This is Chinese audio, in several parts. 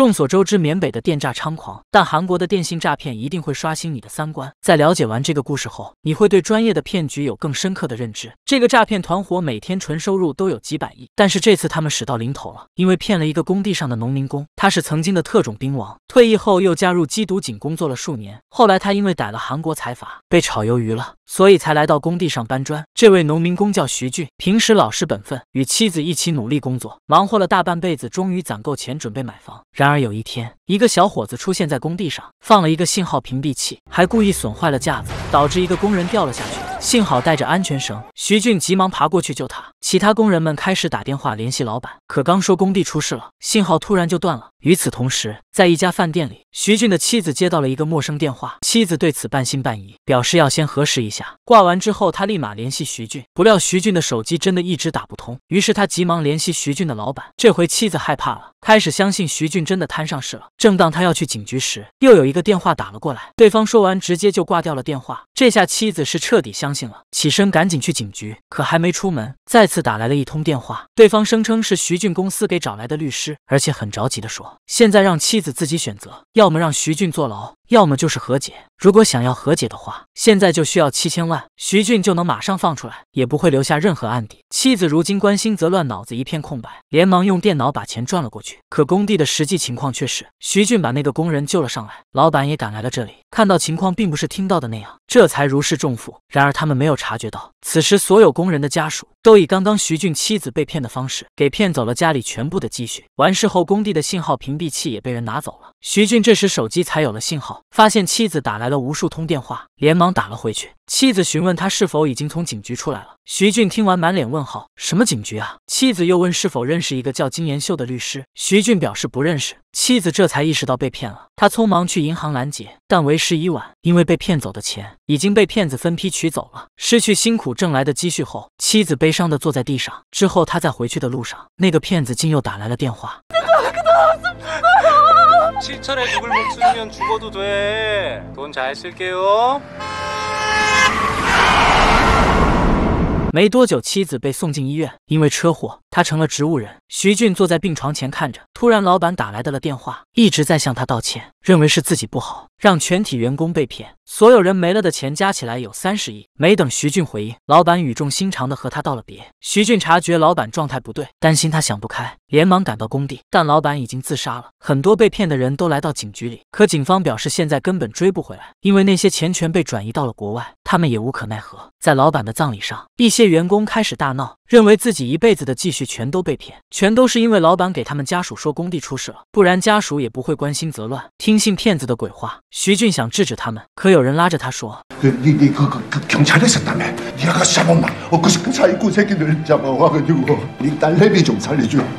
众所周知，缅北的电诈猖狂，但韩国的电信诈骗一定会刷新你的三观。在了解完这个故事后，你会对专业的骗局有更深刻的认知。这个诈骗团伙每天纯收入都有几百亿，但是这次他们死到临头了，因为骗了一个工地上的农民工。他是曾经的特种兵王，退役后又加入缉毒警工作了数年，后来他因为逮了韩国财阀，被炒鱿鱼了。所以才来到工地上搬砖。这位农民工叫徐俊，平时老实本分，与妻子一起努力工作，忙活了大半辈子，终于攒够钱准备买房。然而有一天，一个小伙子出现在工地上，放了一个信号屏蔽器，还故意损坏了架子，导致一个工人掉了下去。幸好带着安全绳，徐俊急忙爬过去救他。其他工人们开始打电话联系老板，可刚说工地出事了，信号突然就断了。与此同时，在一家饭店里，徐俊的妻子接到了一个陌生电话，妻子对此半信半疑，表示要先核实一下。挂完之后，他立马联系徐俊，不料徐俊的手机真的一直打不通，于是他急忙联系徐俊的老板。这回妻子害怕了。开始相信徐俊真的摊上事了。正当他要去警局时，又有一个电话打了过来。对方说完，直接就挂掉了电话。这下妻子是彻底相信了，起身赶紧去警局。可还没出门，再次打来了一通电话。对方声称是徐俊公司给找来的律师，而且很着急的说，现在让妻子自己选择，要么让徐俊坐牢。要么就是和解，如果想要和解的话，现在就需要七千万，徐俊就能马上放出来，也不会留下任何案底。妻子如今关心则乱，脑子一片空白，连忙用电脑把钱转了过去。可工地的实际情况却是，徐俊把那个工人救了上来，老板也赶来了这里，看到情况并不是听到的那样，这才如释重负。然而他们没有察觉到，此时所有工人的家属。都以刚刚徐俊妻子被骗的方式给骗走了家里全部的积蓄。完事后，工地的信号屏蔽器也被人拿走了。徐俊这时手机才有了信号，发现妻子打来了无数通电话，连忙打了回去。妻子询问他是否已经从警局出来了，徐俊听完满脸问号，什么警局啊？妻子又问是否认识一个叫金延秀的律师，徐俊表示不认识。妻子这才意识到被骗了，他匆忙去银行拦截，但为时已晚，因为被骗走的钱已经被骗子分批取走了。失去辛苦挣来的积蓄后，妻子悲伤的坐在地上。之后他在回去的路上，那个骗子竟又打来了电话。没多久，妻子被送进医院，因为车祸，他成了植物人。徐俊坐在病床前看着，突然老板打来的了电话，一直在向他道歉，认为是自己不好，让全体员工被骗。所有人没了的钱加起来有三十亿。没等徐俊回应，老板语重心长地和他道了别。徐俊察觉老板状态不对，担心他想不开，连忙赶到工地，但老板已经自杀了。很多被骗的人都来到警局里，可警方表示现在根本追不回来，因为那些钱全被转移到了国外，他们也无可奈何。在老板的葬礼上，一些员工开始大闹，认为自己一辈子的积蓄全都被骗，全都是因为老板给他们家属说工地出事了，不然家属也不会关心则乱，听信骗子的鬼话。徐俊想制止他们，可有。有人拉着他说：“你你你你警察你那个我可是警察，给嘛！我我你那边警察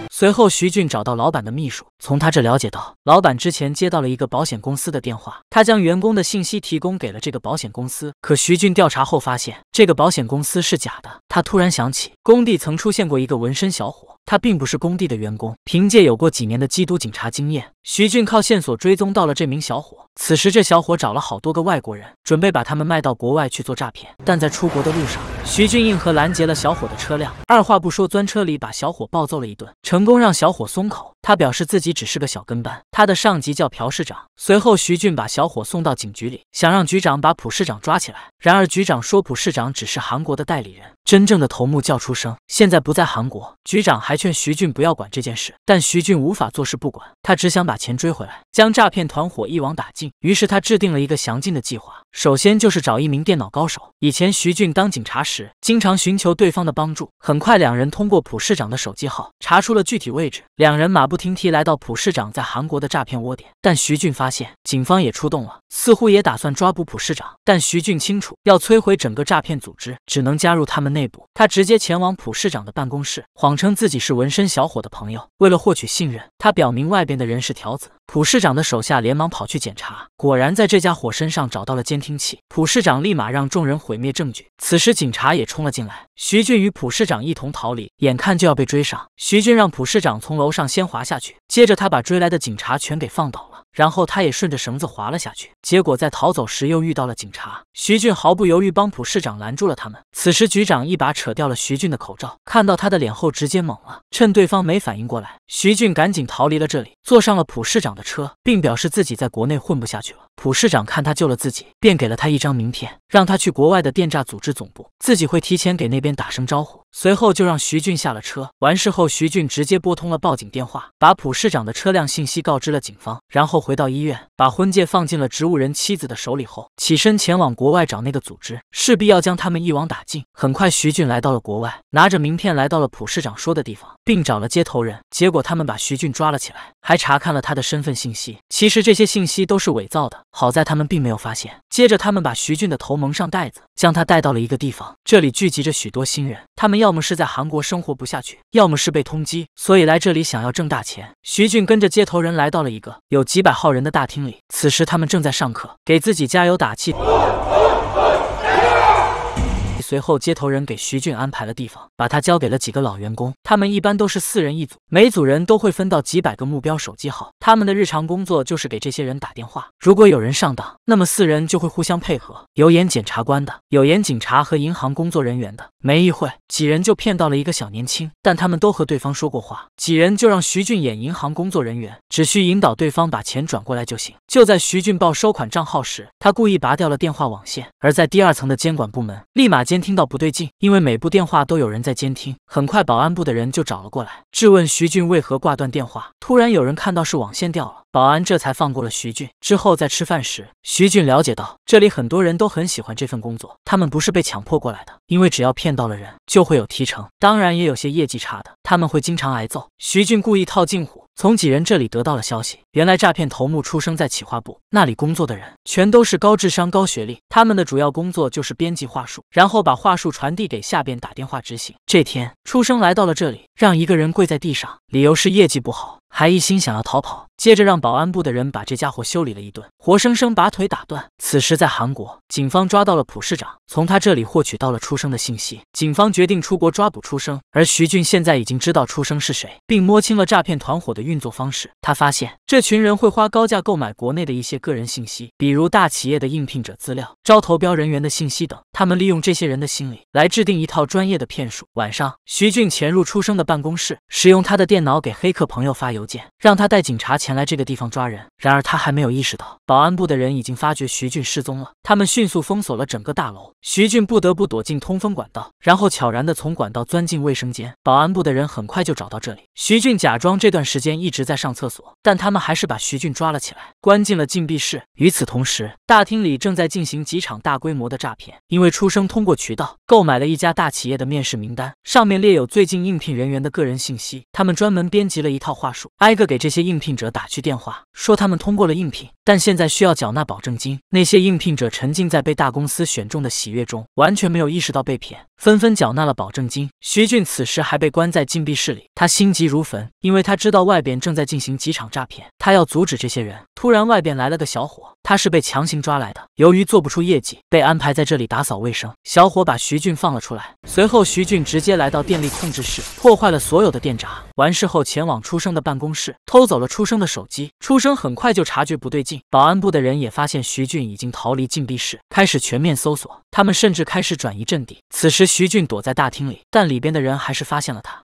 随后，徐俊找到老板的秘书，从他这了解到，老板之前接到了一个保险公司的电话，他将员工的信息提供给了这个保险公司。可徐俊调查后发现，这个保险公司是假的。他突然想起工地曾出现过一个纹身小伙，他并不是工地的员工。凭借有过几年的缉毒警察经验，徐俊靠线索追踪到了这名小伙。此时，这小伙找了好多个外国人，准备把他们卖到国外去做诈骗。但在出国的路上，徐俊硬核拦截了小伙的车辆，二话不说钻车里把小伙暴揍了一顿，成功让小伙松口。他表示自己只是个小跟班，他的上级叫朴市长。随后，徐俊把小伙送到警局里，想让局长把朴市长抓起来。然而，局长说朴市长只是韩国的代理人，真正的头目叫出生，现在不在韩国。局长还劝徐俊不要管这件事，但徐俊无法坐视不管。他只想把钱追回来，将诈骗团伙一网打尽。于是，他制定了一个详尽的计划。首先就是找一名电脑高手。以前，徐俊当警察时经常寻求对方的帮助。很快，两人通过朴市长的手机号查出了具体位置。两人马。不停蹄来到朴市长在韩国的诈骗窝点，但徐俊发现警方也出动了，似乎也打算抓捕朴市长。但徐俊清楚，要摧毁整个诈骗组织，只能加入他们内部。他直接前往朴市长的办公室，谎称自己是纹身小伙的朋友，为了获取信任。他表明外边的人是条子，朴市长的手下连忙跑去检查，果然在这家伙身上找到了监听器。朴市长立马让众人毁灭证据。此时警察也冲了进来，徐俊与朴市长一同逃离，眼看就要被追上，徐俊让朴市长从楼上先滑下去，接着他把追来的警察全给放倒。然后他也顺着绳子滑了下去，结果在逃走时又遇到了警察。徐俊毫不犹豫帮普市长拦住了他们。此时局长一把扯掉了徐俊的口罩，看到他的脸后直接懵了。趁对方没反应过来，徐俊赶紧逃离了这里，坐上了普市长的车，并表示自己在国内混不下去了。普市长看他救了自己，便给了他一张名片，让他去国外的电诈组织总部，自己会提前给那边打声招呼。随后就让徐俊下了车。完事后，徐俊直接拨通了报警电话，把普市长的车辆信息告知了警方，然后。回到医院，把婚戒放进了植物人妻子的手里后，起身前往国外找那个组织，势必要将他们一网打尽。很快，徐俊来到了国外，拿着名片来到了普市长说的地方，并找了接头人。结果他们把徐俊抓了起来，还查看了他的身份信息。其实这些信息都是伪造的，好在他们并没有发现。接着，他们把徐俊的头蒙上袋子，将他带到了一个地方，这里聚集着许多新人。他们要么是在韩国生活不下去，要么是被通缉，所以来这里想要挣大钱。徐俊跟着接头人来到了一个有几百号人的大厅里，此时他们正在上课，给自己加油打气。随后，接头人给徐俊安排了地方，把他交给了几个老员工。他们一般都是四人一组，每组人都会分到几百个目标手机号。他们的日常工作就是给这些人打电话。如果有人上当，那么四人就会互相配合，有演检察官的，有演警察和银行工作人员的。没一会，几人就骗到了一个小年轻，但他们都和对方说过话，几人就让徐俊演银行工作人员，只需引导对方把钱转过来就行。就在徐俊报收款账号时，他故意拔掉了电话网线，而在第二层的监管部门立马监。听到不对劲，因为每部电话都有人在监听。很快，保安部的人就找了过来，质问徐俊为何挂断电话。突然，有人看到是网线掉了。保安这才放过了徐俊。之后在吃饭时，徐俊了解到，这里很多人都很喜欢这份工作，他们不是被强迫过来的，因为只要骗到了人，就会有提成。当然，也有些业绩差的，他们会经常挨揍。徐俊故意套近乎，从几人这里得到了消息，原来诈骗头目出生在企划部，那里工作的人全都是高智商、高学历，他们的主要工作就是编辑话术，然后把话术传递给下边打电话执行。这天，出生来到了这里，让一个人跪在地上，理由是业绩不好。还一心想要逃跑，接着让保安部的人把这家伙修理了一顿，活生生把腿打断。此时在韩国，警方抓到了朴市长，从他这里获取到了出生的信息。警方决定出国抓捕出生。而徐俊现在已经知道出生是谁，并摸清了诈骗团伙的运作方式。他发现这群人会花高价购买国内的一些个人信息，比如大企业的应聘者资料、招投标人员的信息等。他们利用这些人的心理来制定一套专业的骗术。晚上，徐俊潜入出生的办公室，使用他的电脑给黑客朋友发邮。邮件让他带警察前来这个地方抓人。然而他还没有意识到，保安部的人已经发觉徐俊失踪了。他们迅速封锁了整个大楼，徐俊不得不躲进通风管道，然后悄然地从管道钻进卫生间。保安部的人很快就找到这里。徐俊假装这段时间一直在上厕所，但他们还是把徐俊抓了起来，关进了禁闭室。与此同时，大厅里正在进行几场大规模的诈骗。因为出生通过渠道购买了一家大企业的面试名单，上面列有最近应聘人员的个人信息。他们专门编辑了一套话术。挨个给这些应聘者打去电话，说他们通过了应聘。但现在需要缴纳保证金。那些应聘者沉浸在被大公司选中的喜悦中，完全没有意识到被骗，纷纷缴纳了保证金。徐俊此时还被关在禁闭室里，他心急如焚，因为他知道外边正在进行几场诈骗，他要阻止这些人。突然，外边来了个小伙，他是被强行抓来的，由于做不出业绩，被安排在这里打扫卫生。小伙把徐俊放了出来，随后徐俊直接来到电力控制室，破坏了所有的电闸。完事后，前往出生的办公室，偷走了出生的手机。出生很快就察觉不对劲。保安部的人也发现徐俊已经逃离禁闭室，开始全面搜索。他们甚至开始转移阵地。此时，徐俊躲在大厅里，但里边的人还是发现了他。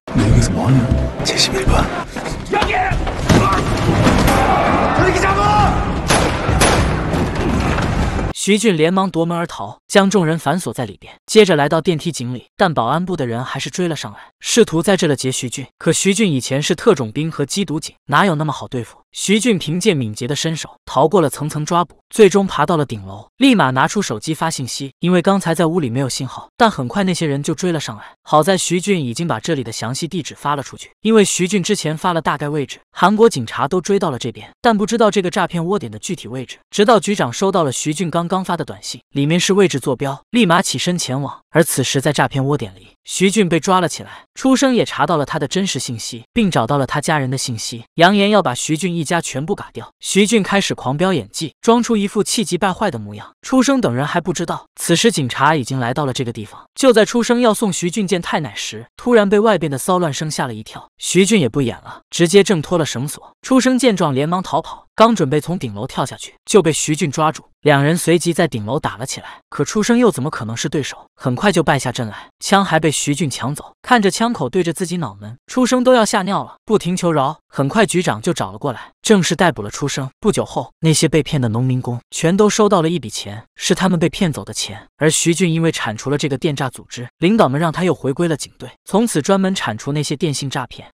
徐俊连忙夺门而逃，将众人反锁在里边，接着来到电梯井里，但保安部的人还是追了上来，试图在这了劫徐俊。可徐俊以前是特种兵和缉毒警，哪有那么好对付？徐俊凭借敏捷的身手逃过了层层抓捕，最终爬到了顶楼，立马拿出手机发信息，因为刚才在屋里没有信号。但很快那些人就追了上来，好在徐俊已经把这里的详细地址发了出去，因为徐俊之前发了大概位置，韩国警察都追到了这边，但不知道这个诈骗窝点的具体位置。直到局长收到了徐俊刚刚。刚发的短信里面是位置坐标，立马起身前往。而此时在诈骗窝点里，徐俊被抓了起来，出生也查到了他的真实信息，并找到了他家人的信息，扬言要把徐俊一家全部嘎掉。徐俊开始狂飙演技，装出一副气急败坏的模样。出生等人还不知道，此时警察已经来到了这个地方。就在出生要送徐俊见太奶时，突然被外边的骚乱声吓了一跳。徐俊也不演了，直接挣脱了绳索。出生见状，连忙逃跑。刚准备从顶楼跳下去，就被徐俊抓住，两人随即在顶楼打了起来。可出生又怎么可能是对手？很快就败下阵来，枪还被徐俊抢走。看着枪口对着自己脑门，出生都要吓尿了，不停求饶。很快，局长就找了过来，正式逮捕了出生。不久后，那些被骗的农民工全都收到了一笔钱，是他们被骗走的钱。而徐俊因为铲除了这个电诈组织，领导们让他又回归了警队，从此专门铲除那些电信诈骗。